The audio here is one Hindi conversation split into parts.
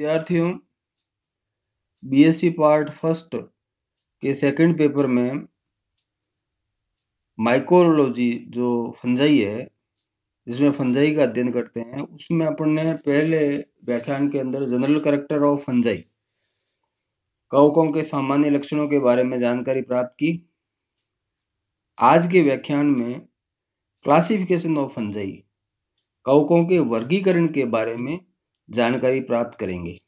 विद्यार्थियों बीएससी पार्ट फर्स्ट के सेकंड पेपर में माइक्रोलॉजी जो फंजाई है जिसमें फंजाई का अध्ययन करते हैं उसमें अपन ने पहले व्याख्यान के अंदर जनरल करेक्टर ऑफ फंजाई कवकों के सामान्य लक्षणों के बारे में जानकारी प्राप्त की आज के व्याख्यान में क्लासिफिकेशन ऑफ फंजाई कवकों के वर्गीकरण के बारे में जानकारी प्राप्त करेंगे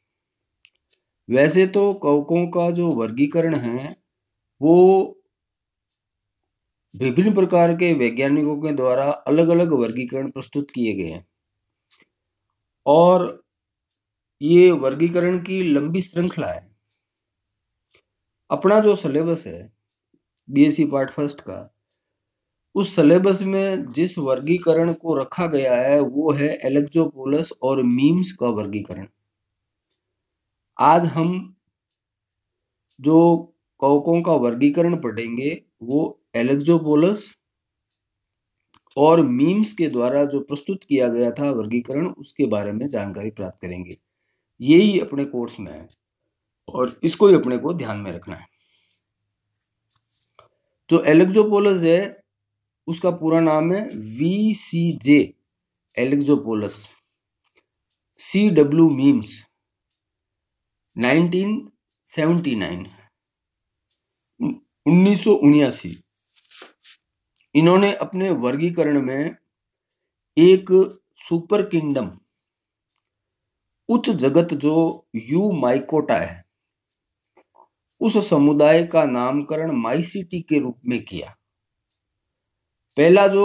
वैसे तो कवकों का जो वर्गीकरण है वो विभिन्न प्रकार के वैज्ञानिकों के द्वारा अलग अलग वर्गीकरण प्रस्तुत किए गए हैं और ये वर्गीकरण की लंबी श्रृंखला है अपना जो सिलेबस है बीएससी e पार्ट फर्स्ट का उस सिलेबस में जिस वर्गीकरण को रखा गया है वो है एलेक्जोपोलस और मीम्स का वर्गीकरण आज हम जो कौकों का वर्गीकरण पढ़ेंगे वो एलेक्जोपोलस और मीम्स के द्वारा जो प्रस्तुत किया गया था वर्गीकरण उसके बारे में जानकारी प्राप्त करेंगे यही अपने कोर्स में है और इसको ही अपने को ध्यान में रखना है जो तो एलेक्जोपोलस है उसका पूरा नाम है V C J Alexopoulos C W Mims 1979 उन्नीस इन्होंने अपने वर्गीकरण में एक सुपर किंगडम उच्च जगत जो यू माइकोटा है उस समुदाय का नामकरण माइसिटी के रूप में किया पहला जो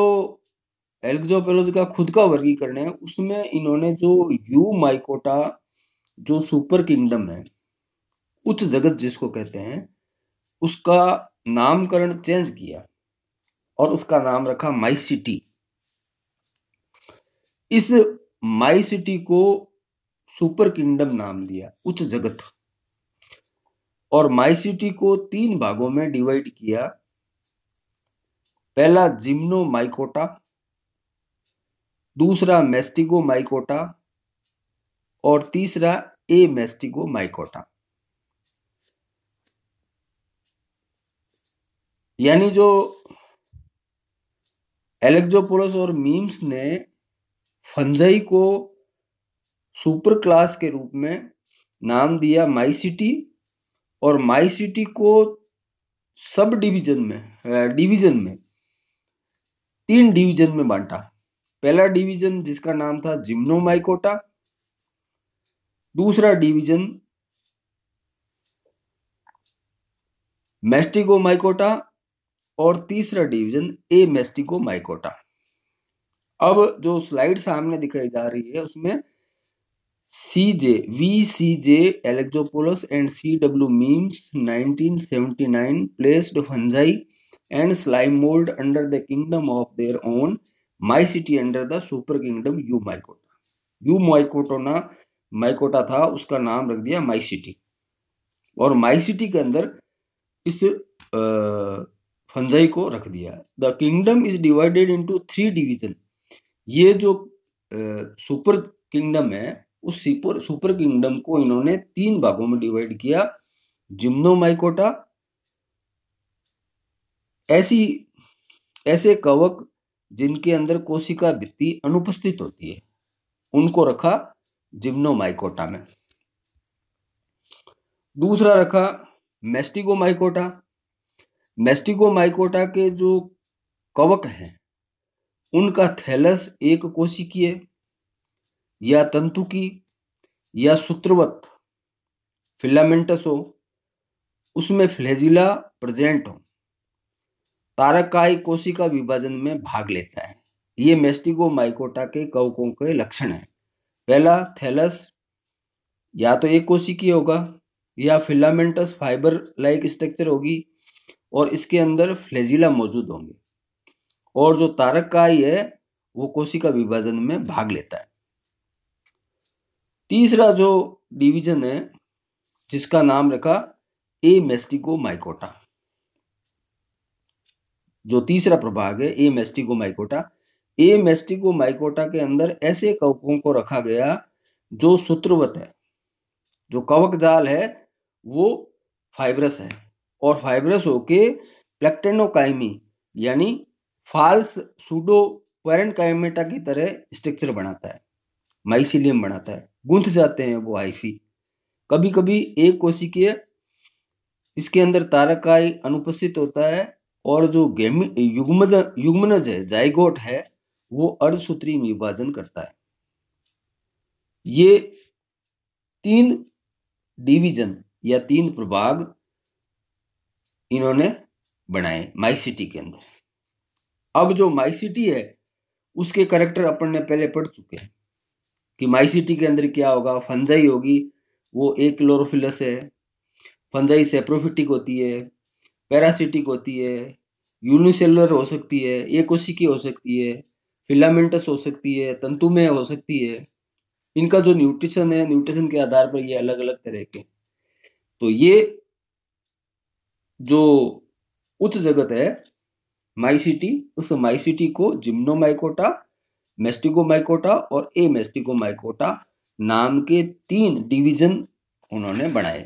एल्गजोपेलोज का खुद का वर्गीकरण है उसमें इन्होंने जो यू माइकोटा जो सुपर किंगडम है उच्च जगत जिसको कहते हैं उसका नामकरण चेंज किया और उसका नाम रखा माई सिटी इस माई सिटी को सुपर किंगडम नाम दिया उच्च जगत और माई सिटी को तीन भागों में डिवाइड किया पहला जिम्नो माइकोटा दूसरा मेस्टिगो माइकोटा और तीसरा ए मेस्टिगो माइकोटा यानी जो एलेक्जोपोलस और मीम्स ने फंजई को सुपर क्लास के रूप में नाम दिया माइसिटी और माइसिटी को सब डिवीजन में डिवीजन में तीन डिवीजन में बांटा पहला डिवीजन जिसका नाम था जिम्नोमाइकोटा दूसरा डिवीजन माइकोटा और तीसरा डिवीजन ए मेस्टिको माइकोटा अब जो स्लाइड सामने दिखाई जा रही है उसमें C J V C J Alexopoulos and C W Mims 1979 placed fungi and slime mould under the kingdom of their own my city under the super kingdom Eumycota Eumycotina Mycota था उसका नाम रख दिया माई सिटी और माई सिटी के अंदर इस फंजाई को रख दिया the kingdom is divided into three division ये जो सुपर किंगडम है उस सुपर सुपर किंगडम को इन्होंने तीन भागों में डिवाइड किया जिम्नो माइकोटा ऐसी ऐसे कवक जिनके अंदर कोशिका भित्ति अनुपस्थित होती है उनको रखा जिम्नोमाइकोटा में दूसरा रखा मेस्टिगोमाइकोटा मेस्टिगोमाइकोटा के जो कवक हैं उनका थैलस एक कोशिकीय या तंतुकी या सूत्रवत फिलामेंटस हो उसमें फ्लेजिला प्रेजेंट हो तारकाई कोशिका विभाजन में भाग लेता है ये मेस्टिगो माइकोटा के कवकों के लक्षण हैं पहला थैलस या तो एक कोशिकीय होगा या फिलामेंटस फाइबर लाइक स्ट्रक्चर होगी और इसके अंदर फ्लेजिला मौजूद होंगे और जो तारकाई है वो कोशिका विभाजन में भाग लेता है तीसरा जो डिवीजन है जिसका नाम रखा ए मेस्टिको माइकोटा जो तीसरा प्रभाग है ए मेस्टिको माइकोटा ए मेस्टिको माइकोटा के अंदर ऐसे कवकों को रखा गया जो सूत्रवत है जो कवक जाल है वो फाइब्रस है और फाइब्रस होके प्लेक्टेनोकाइमी यानी फाल्स सूडो पेरेंटकाइमेटा की तरह स्ट्रक्चर बनाता है माइसिलियम बनाता है गूंथ जाते हैं वो हाइफी कभी कभी एक कोशिकीय इसके अंदर तारकाई अनुपस्थित होता है और जो गेमी युग्मज युग्मनज है जायगोट है वो अर्धसूत्री में विभाजन करता है ये तीन डिवीजन या तीन प्रभाग इन्होंने बनाए माइसिटी के अंदर अब जो माइसिटी है उसके करेक्टर अपन ने पहले पढ़ चुके हैं कि माइसिटी के अंदर क्या होगा फंजाई होगी वो एक क्लोरोफिलस है फंजाई सेप्रोफिटिक होती है पैरासिटिक होती है यूनिसेलुलर हो सकती है एक कोशिकी हो सकती है फिलामेंटस हो सकती है तंतु में हो सकती है इनका जो न्यूट्रिशन है न्यूट्रिशन के आधार पर ये अलग अलग तरह के तो ये जो उच्च जगत है माइसिटी उस माइसिटी को जिम्नोमाइकोटा मेस्टिकोमाइकोटा और ए मेस्टिकोमाइकोटा नाम के तीन डिवीजन उन्होंने बनाए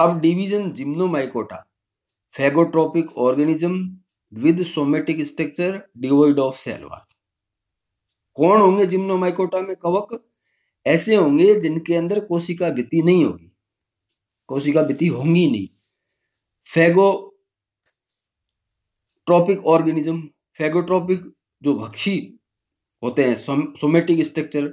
अब division Gymnomycota phagotrophic organism with somatic structure devoid of cell wall कौन होंगे जिम्नोमाइकोटा में कवक ऐसे होंगे जिनके अंदर कोशिका भित्ति नहीं होगी कोशिका भित्ति होंगी नहीं फेगो ट्रॉपिक ऑर्गेनिज्म फेगोट्रॉपिक जो भक्षी होते हैं सोमेटिक स्ट्रक्चर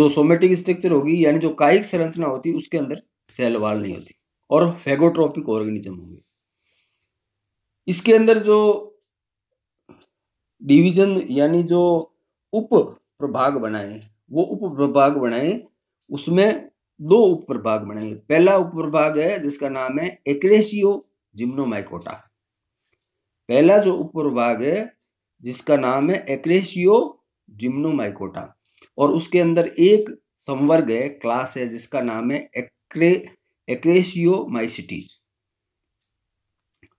जो सोमेटिक स्ट्रक्चर होगी यानी जो कायिक संरचना होती है उसके अंदर सेल वाल नहीं होती और फेगोट्रोपिक ऑर्गेनिज्म होंगे इसके अंदर जो डिवीजन यानी जो उप प्रभाग बनाए वो उप प्रभाग बनाए उसमें दो उप प्रभाग बनाए पहला उप प्रभाग है जिसका नाम है एक्रेसियो जिम्नोमाइकोटा पहला जो उप प्रभाग है जिसका नाम है एक्रेसियो जिम्नोमाइकोटा और उसके अंदर एक संवर्ग है क्लास है जिसका नाम है एक एक्रेशियोमाइसिटीज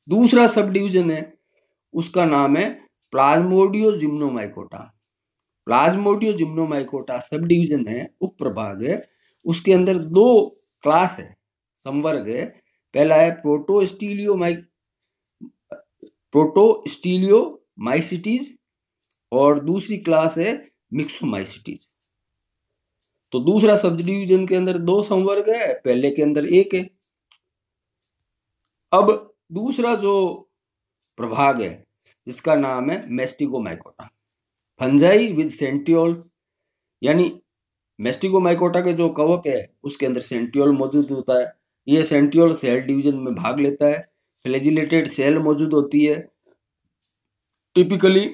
दूसरा सब डिवीजन है उसका नाम है प्लाज्मोडियो जिम्नोमाइकोटा प्लाज्मोडियो जिम्नोमाइकोटा सब डिवीजन है उप प्रभाग है उसके अंदर दो क्लास है संवर्ग है पहला है प्रोटोस्टीलियो प्रोटोस्टीलियो प्रोटोस्टीलियोमाइसिटीज और दूसरी क्लास है मिक्सोमाइसिटीज तो दूसरा सब डिवीजन के अंदर दो संवर्ग है पहले के अंदर एक है अब दूसरा जो प्रभाग है जिसका नाम है मेस्टिगोमाइकोटा फंजाई विद सेंटियोल्स यानी मेस्टिगोमाइकोटा के जो कवक है उसके अंदर सेंटियोल मौजूद होता है ये सेंटियोल सेल डिवीजन में भाग लेता है फ्लेजिलेटेड सेल मौजूद होती है typically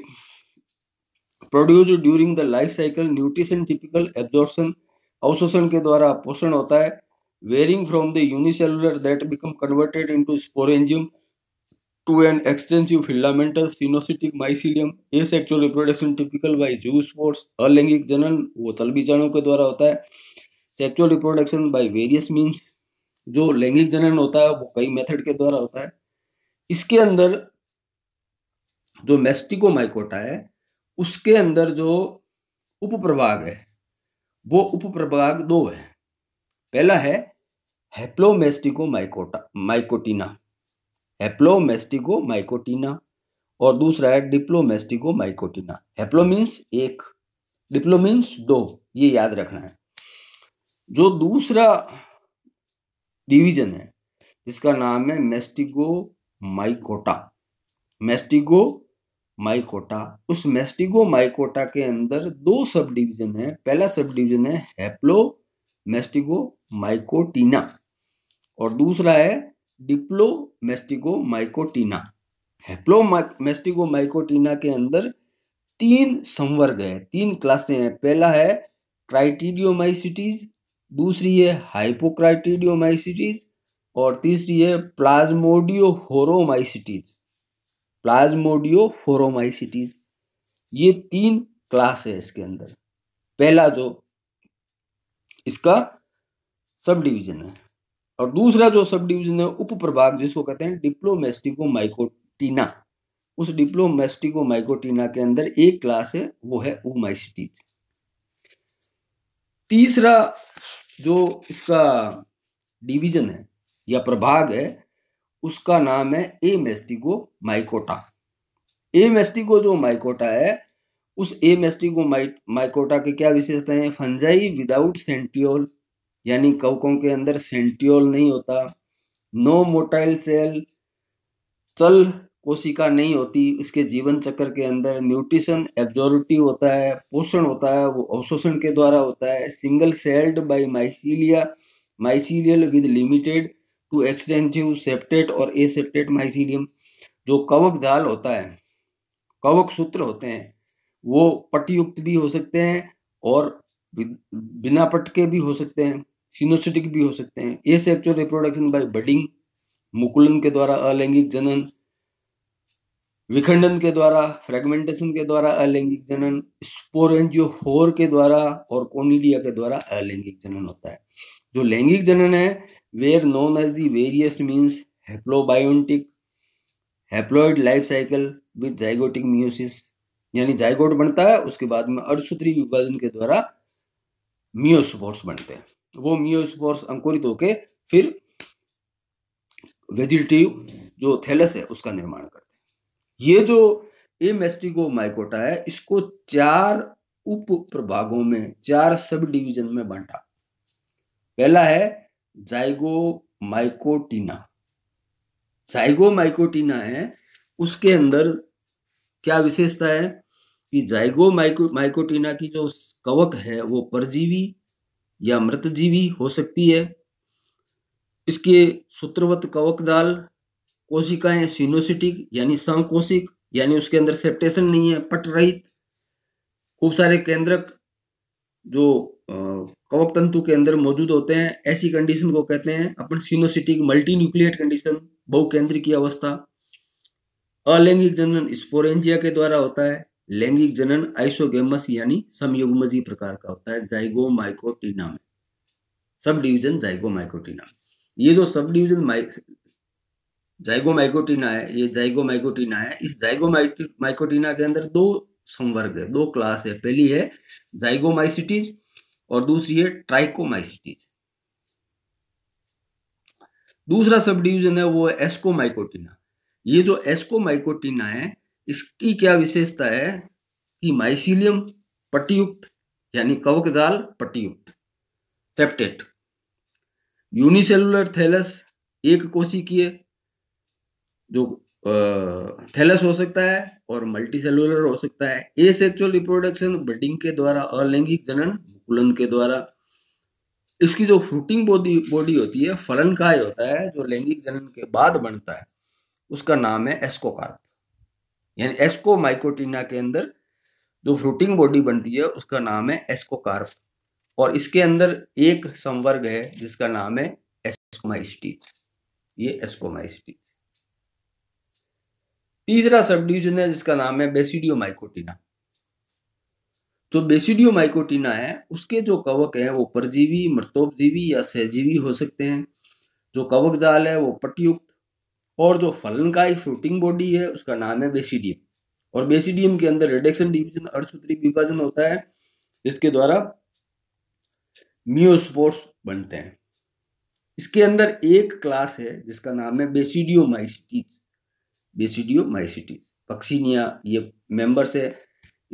produce during the life cycle nutrition typical absorption अवशोषण के द्वारा पोषण होता है varying from the unicellular that become converted into sporangium an extensive filamentous coenocytic mycelium asexual reproduction typical by zoospores अलैंगिक जनन वो तल बीजाणु के द्वारा होता है sexual reproduction by various means जो लैंगिक जनन होता है वो कई मेथड के द्वारा होता है इसके अंदर जो मेस्टिको माइकोटा है उसके अंदर जो उपप्रभाग है वो उपप्रभाग दो है पहला है हेप्लोमेस्टिको माइकोटा माइकोटीना हेप्लोमेस्टिको माइकोटीना और दूसरा है डिप्लोमेस्टिको माइकोटीना हेप्लो मीन्स एक डिप्लो मीन्स दो ये याद रखना है जो दूसरा डिवीजन है जिसका नाम है मेस्टिगो माइकोटा मेस्टिगो माइकोटा उस मेस्टिगो माइकोटा के अंदर दो सब डिवीजन है पहला सब डिवीजन है हेप्लो मेस्टिगो माइकोटीना और दूसरा है डिप्लो मेस्टिगो माइकोटीना हेप्लो मेस्टिगो माइकोटीना के अंदर तीन संवर्ग है तीन क्लासे हैं पहला है क्राइटीडियोमाइसिटीज दूसरी है हाइपोक्राइटीडियोमाइसिटीज और तीसरी है प्लाज्मोडियो होरोमाइसिटीज प्लाज्मोडियो फोरोमाइसिटीज ये तीन क्लास है इसके अंदर पहला जो इसका सब डिवीजन है और दूसरा जो सब डिवीजन है उप प्रभाग जिसको कहते हैं डिप्लोमेस्टिको माइकोटीना उस डिप्लोमेस्टिको माइकोटीना के अंदर एक क्लास है वो है ओमाइसिटीज तीसरा जो इसका डिवीजन है या प्रभाग है उसका नाम है ए मेस्टिगो माइकोटा ए मेस्टिगो जो माइकोटा है उस ए मेस्टिगो माइकोटा की क्या विशेषताएं हैं फंजाई विदाउट सेंटियोल यानी कवकों के अंदर सेंटियोल नहीं होता नो मोटाइल सेल चल कोशिका नहीं होती इसके जीवन चक्र के अंदर न्यूट्रिशन एब्जोरिटी होता है पोषण होता है वो अवशोषण के द्वारा होता है single celled by mycelia mycelial with limited to extensive septate और ए सेप्टेट माइसीडियम जो कवक जाल होता है कवक सूत्र होते हैं वो पटयुक्त भी हो सकते हैं और बिना पट के भी हो सकते हैं सीनोसिटिक भी हो सकते हैं asexual reproduction by budding मुकुलन के द्वारा अलैंगिक जनन विखंडन के द्वारा फ्रेगमेंटेशन के द्वारा अलैंगिक जनन स्पोरेंजियो होर के द्वारा और कोनिडिया के द्वारा अलैंगिक जनन होता है जो लैंगिक जनन है were known as the various means haplobiontic, haploid life cycle with zygotic meiosis यानी जायगोट बनता है उसके बाद में अर्धसूत्री विभाजन के द्वारा मियोस्पोर्स बनते हैं वो मियोस्पोर्स अंकुरित होके फिर वेजिटेटिव जो थैलस है उसका निर्माण करते हैं ये जो एमेस्टिगो माइकोटा है इसको चार उप प्रभागों में चार सब डिवीजन में बांटा पहला है जाइगो माइकोटीना है उसके अंदर क्या विशेषता है कि जाइगो माइको माइकोटीना की जो कवक है वो परजीवी या मृतजीवी हो सकती है इसके सूत्रवत कवक जाल कोशिकाएं सीनोसिटिक यानी संकोशिक यानी उसके अंदर सेप्टेशन नहीं है पट रहित खूब सारे केंद्रक जो कवक तंतु के अंदर मौजूद होते हैं ऐसी कंडीशन को कहते हैं अपन सिनोसिटिक मल्टी न्यूक्लियट कंडीशन बहुकेंद्रिक की अवस्था अलैंगिक जनन स्पोरेंजिया के द्वारा होता है लैंगिक जनन आइसोगेमस यानी समयुग्मजी प्रकार का होता है जाइगो माइकोटीना में सब डिवीजन जाइगो माइकोटीना ये जो सब डिवीजन माइक जाइगो माइकोटीना है ये जाइगो माइकोटीना है इस जाइगो माइकोटीना के अंदर दो संवर्ग है दो क्लास है पहली है जाइगोमाइसिटीज और दूसरी है ट्राइकोमाइसिटीज दूसरा सब डिवीजन है वो है एस्कोमाइकोटिना ये जो एस्कोमाइकोटिना है इसकी क्या विशेषता है कि माइसिलियम पट्टीयुक्त यानी कवक जाल पट्टीयुक्त सेप्टेट यूनिसेलुलर थैलस एक कोशिकीय जो थैलस हो सकता है और मल्टी सेलुलर हो सकता है ए सेक्चुअल रिप्रोडक्शन बडिंग के द्वारा अलैंगिक जनन मुकुलन के द्वारा इसकी जो फ्रूटिंग बॉडी बॉडी होती है फलन काय होता है जो लैंगिक जनन के बाद बनता है उसका नाम है एस्कोकार्प यानी एस्को माइकोटीना के अंदर जो फ्रूटिंग बॉडी बनती है उसका नाम है एस्कोकार्प और इसके अंदर एक संवर्ग है जिसका नाम है एस्कोमाइसिटीज ये एस्कोमाइसिटीज तीसरा सब डिविजन है जिसका नाम है बेसिडियो माइकोटिना तो बेसिडियो माइकोटिना है उसके जो कवक है वो परजीवी मृतोपजीवी या सहजीवी हो सकते हैं जो कवक जाल है वो पटयुक्त और जो फलनकाई फ्रूटिंग बॉडी है उसका नाम है बेसिडियम और बेसिडियम के अंदर रिडक्शन डिवीजन अर्धसूत्री विभाजन होता है जिसके द्वारा मियोस्पोर्स बनते हैं इसके अंदर एक क्लास है जिसका नाम है बेसिडियोमाइसिटीज बेसिडियो माइसिटीज पक्षीनिया ये मेंबर्स है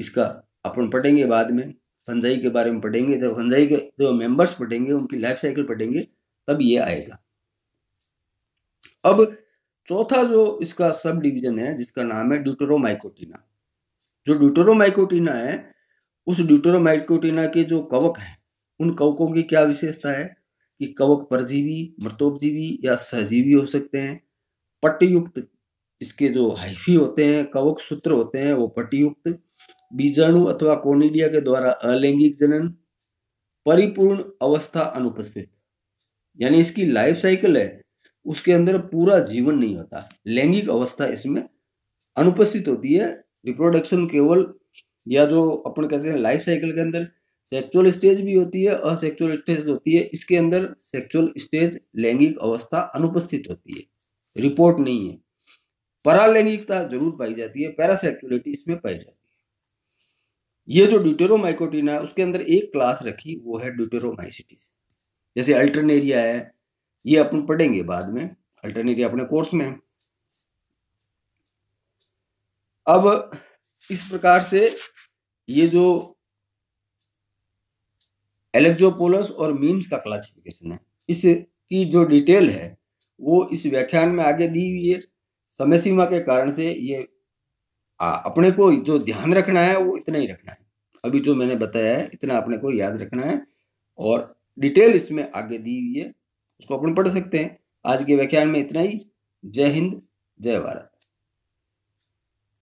इसका अपन पढ़ेंगे बाद में फंजाई के बारे में पढ़ेंगे जब फंजाई के जो मेंबर्स पढ़ेंगे उनकी लाइफ साइकिल पढ़ेंगे तब ये आएगा अब चौथा जो इसका सब डिवीजन है जिसका नाम है ड्यूटरोमाइकोटिना जो ड्यूटरोमाइकोटिना है उस ड्यूटरोमाइकोटिना के जो कवक हैं उन कवकों की क्या विशेषता है कि कवक परजीवी मृतोपजीवी या सहजीवी हो सकते हैं पट्टयुक्त इसके जो हाइफी होते हैं कवक सूत्र होते हैं वो पटियुक्त बीजाणु अथवा कोनिडिया के द्वारा अलैंगिक जनन परिपूर्ण अवस्था अनुपस्थित यानी इसकी लाइफ साइकिल है उसके अंदर पूरा जीवन नहीं होता लैंगिक अवस्था इसमें अनुपस्थित होती है रिप्रोडक्शन केवल या जो अपन कहते हैं लाइफ साइकिल के अंदर सेक्सुअल स्टेज भी होती है असेक्चुअल स्टेज होती है इसके अंदर सेक्सुअल स्टेज लैंगिक अवस्था अनुपस्थित होती है रिपोर्ट नहीं है परालैंगिकता जरूर पाई जाती है पैरासेक्चुअलिटी इसमें पाई जाती है ये जो ड्यूटेरोमाइकोटीना है उसके अंदर एक क्लास रखी वो है ड्यूटेरोमाइसिटीज जैसे अल्टरनेरिया है ये अपन पढ़ेंगे बाद में अल्टरनेरिया अपने कोर्स में अब इस प्रकार से ये जो एलेक्जोपोलस और मीम्स का क्लासिफिकेशन है इसकी जो डिटेल है वो इस व्याख्यान में आगे दी हुई है समय सीमा के कारण से ये आ, अपने को जो ध्यान रखना है वो इतना ही रखना है अभी जो मैंने बताया है इतना अपने को याद रखना है और डिटेल इसमें आगे दी हुई है उसको अपन पढ़ सकते हैं आज के व्याख्यान में इतना ही जय हिंद जय भारत